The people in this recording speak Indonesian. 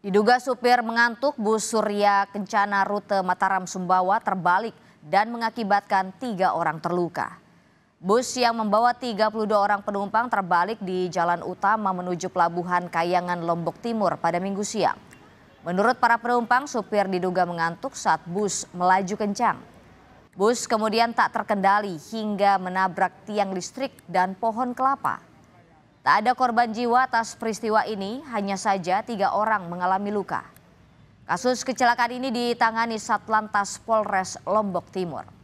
Diduga supir mengantuk, bus Surya Kencana rute Mataram Sumbawa terbalik dan mengakibatkan tiga orang terluka. Bus yang membawa 32 orang penumpang terbalik di jalan utama menuju pelabuhan Kayangan Lombok Timur pada minggu siang. Menurut para penumpang, supir diduga mengantuk saat bus melaju kencang. Bus kemudian tak terkendali hingga menabrak tiang listrik dan pohon kelapa. Tak ada korban jiwa atas peristiwa ini, hanya saja tiga orang mengalami luka. Kasus kecelakaan ini ditangani Satlantas Polres Lombok Timur.